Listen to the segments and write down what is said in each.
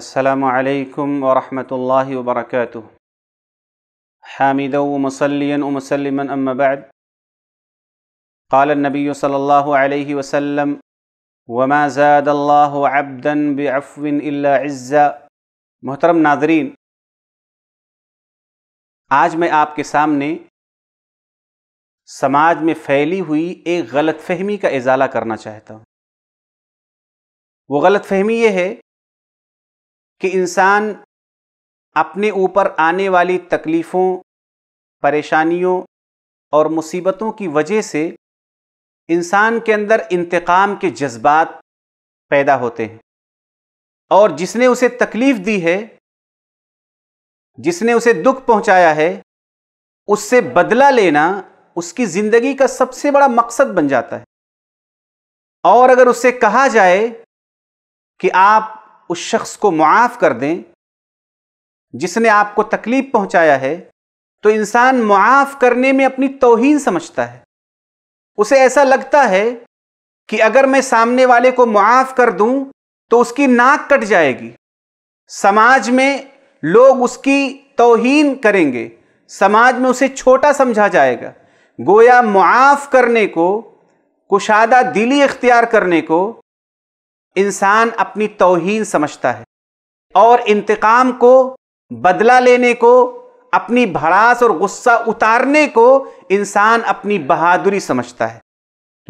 السلام عليكم ورحمة الله وبركاته حامدا ومصليا ومسلما أما بعد قال النبي صلى الله عليه وسلم وما زاد الله عبدا بعفو إلا عزا محترم ناظرين آج میں آپ کے سامنے سماج میں پھیلی ہوئی ایک غلط فہمی کا ازالہ کرنا چاہتا ہوں وہ غلط فہمی یہ ہے कि इंसान अपने ऊपर आने वाली तकलीफ़ों परेशानियों और मुसीबतों की वजह से इंसान के अंदर इंतकाम के जज्बात पैदा होते हैं और जिसने उसे तकलीफ़ दी है जिसने उसे दुख पहुंचाया है उससे बदला लेना उसकी ज़िंदगी का सबसे बड़ा मकसद बन जाता है और अगर उससे कहा जाए कि आप उस शख्स को मुआफ़ कर दें जिसने आपको तकलीफ़ पहुंचाया है तो इंसान मुआफ़ करने में अपनी तोहन समझता है उसे ऐसा लगता है कि अगर मैं सामने वाले को मुआफ़ कर दूं तो उसकी नाक कट जाएगी समाज में लोग उसकी तोहन करेंगे समाज में उसे छोटा समझा जाएगा गोया मुआफ़ करने को कुशादा दिली इख्तियार करने को इंसान अपनी तोहन समझता है और इंतकाम को बदला लेने को अपनी भड़ास और गुस्सा उतारने को इंसान अपनी बहादुरी समझता है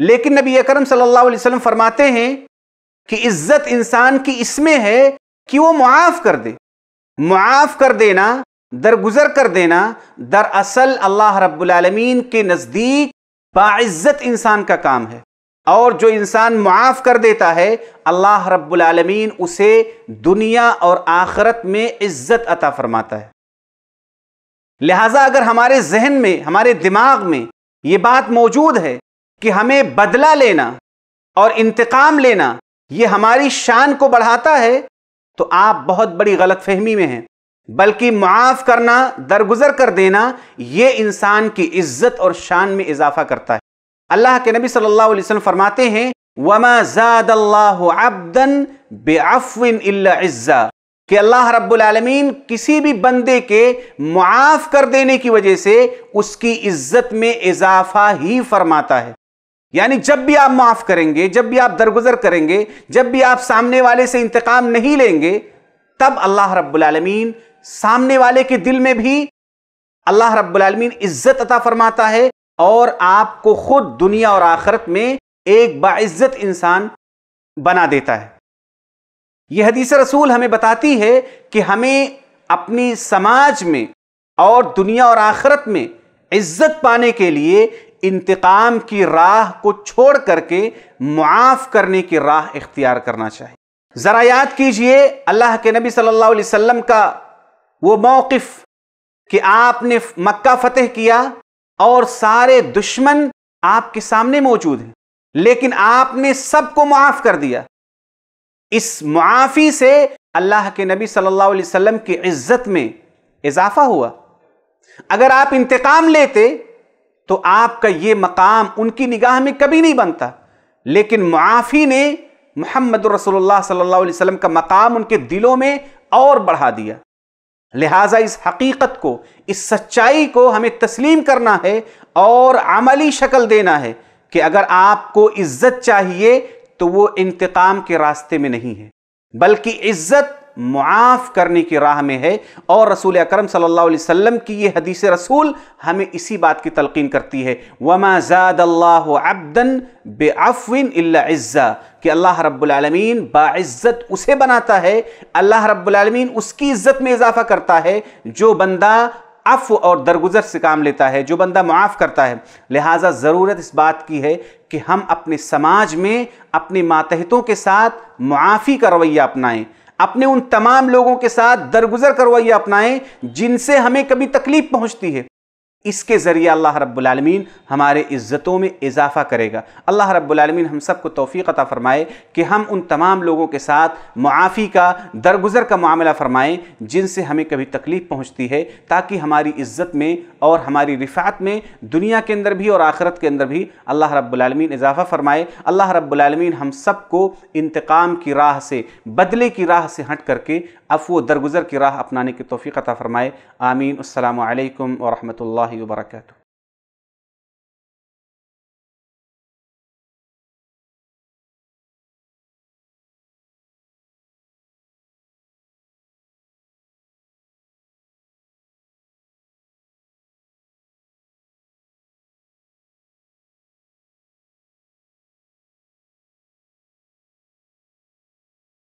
लेकिन नबी अकरम सल्लल्लाहु अलैहि वसल्लम फरमाते हैं कि इज्जत इंसान की इसमें है कि वो मुआफ़ कर दे मुआफ़ कर देना दरगुजर कर देना दरअसल अल्लाह रब्बुल रबालमीन के नज़दीक बाज़्ज़त इंसान का काम है और जो इंसान मुआफ़ कर देता है अल्लाह रब्बुलमीन उसे दुनिया और आखरत में इज्जत अता फरमाता है लिहाजा अगर हमारे जहन में हमारे दिमाग में ये बात मौजूद है कि हमें बदला लेना और इंतकाम लेना ये हमारी शान को बढ़ाता है तो आप बहुत बड़ी गलत फहमी में हैं बल्कि मुआफ़ करना दरगुजर कर देना ये इंसान की इज्जत और शान में इजाफा करता है अल्लाह के नबी सल्लल्लाहु अलैहि वसल्लम फरमाते हैं वमा अब्दन बेअफिन इज़्ज़ा कि अल्लाह रब्बुल आलमीन किसी भी बंदे के मुआफ़ कर देने की वजह से उसकी इज्जत में इजाफा ही फरमाता है यानी जब भी आप माफ़ करेंगे जब भी आप दरगुजर करेंगे जब भी आप सामने वाले से इंतकाम नहीं लेंगे तब अल्लाह रब्बुल आलमीन सामने वाले के दिल में भी अल्लाह रब्बुल आलमीन इज्जत अता फरमाता है और आपको खुद दुनिया और आखरत में एक बाइज्जत इंसान बना देता है यह हदीस रसूल हमें बताती है कि हमें अपनी समाज में और दुनिया और आखरत में इज्जत पाने के लिए इंतकाम की राह को छोड़ करके मुआफ़ करने की राह इख्तियार करना चाहिए ज़रा याद कीजिए अल्लाह के नबी सल्लल्लाहु अलैहि वसल्लम का वो मौकफ कि आपने मक्का फ़तेह किया और सारे दुश्मन आपके सामने मौजूद हैं लेकिन आपने सबको माफ कर दिया इस मुआफ़ी से अल्लाह के नबी सल्लल्लाहु अलैहि वसल्लम की इज्जत में इजाफा हुआ अगर आप इंतकाम लेते तो आपका ये मकाम उनकी निगाह में कभी नहीं बनता लेकिन मुआफ़ी ने मोहम्मद रसोल्ला सल्ला वसम का मकाम उनके दिलों में और बढ़ा दिया लिहाजा इस हकीकत को इस सच्चाई को हमें तस्लीम करना है और अमली शक्ल देना है कि अगर आपको इज्जत चाहिए तो वो इंतकाम के रास्ते में नहीं है बल्कि इज्जत मुआफ़ करने की राह में है और रसूल अकरम सल्लल्लाहु अलैहि वसल्लम की ये हदीस रसूल हमें इसी बात की तलकिन करती है वमा ज़ाद अल्लाह अब्दन बेअफ़िन इज़्ज़ा कि अल्लाह रब्बुलमीन बाज़्ज़त उसे बनाता है अल्लाह रब्बुलमीन उसकी इज़्ज़त में इजाफ़ा करता है जो बंदा अफ और दरगुजर से काम लेता है जो बंदा मुआफ़ करता है लिहाजा ज़रूरत इस बात की है कि हम अपने समाज में अपने मातहतों के साथ मुआफ़ी का रवैया अपनाएं अपने उन तमाम लोगों के साथ दरगुजर करवाइए अपनाएं जिनसे हमें कभी तकलीफ पहुंचती है इसके ज़रिए अल्लाह रब्बुलमीन हमारे इज़्ज़तों में इजाफ़ा करेगा अल्लाह रब्बुलमीन हम सबको तोफ़ी अता फ़रमाए कि हम उन तमाम लोगों के साथ मुआफ़ी का दरगुजर का मामला फ़रमाएँ जिनसे हमें कभी तकलीफ़ पहुँचती है ताकि हमारी इज़्ज़त में और हमारी रिफ़ात में दुनिया के अंदर भी और आख़रत के अंदर भी अल्लाह रब्बुलमीन इजाफ़ा फ़रमाए अल्लाह रब्बुलमीन हम सबको इंतकाम की राह से बदले की राह से हट करके अफो दरगुजर की राह अपनाने की तोफ़ी अता फ़रमाए आमीन अल्लाम वरहमल الله وبركاته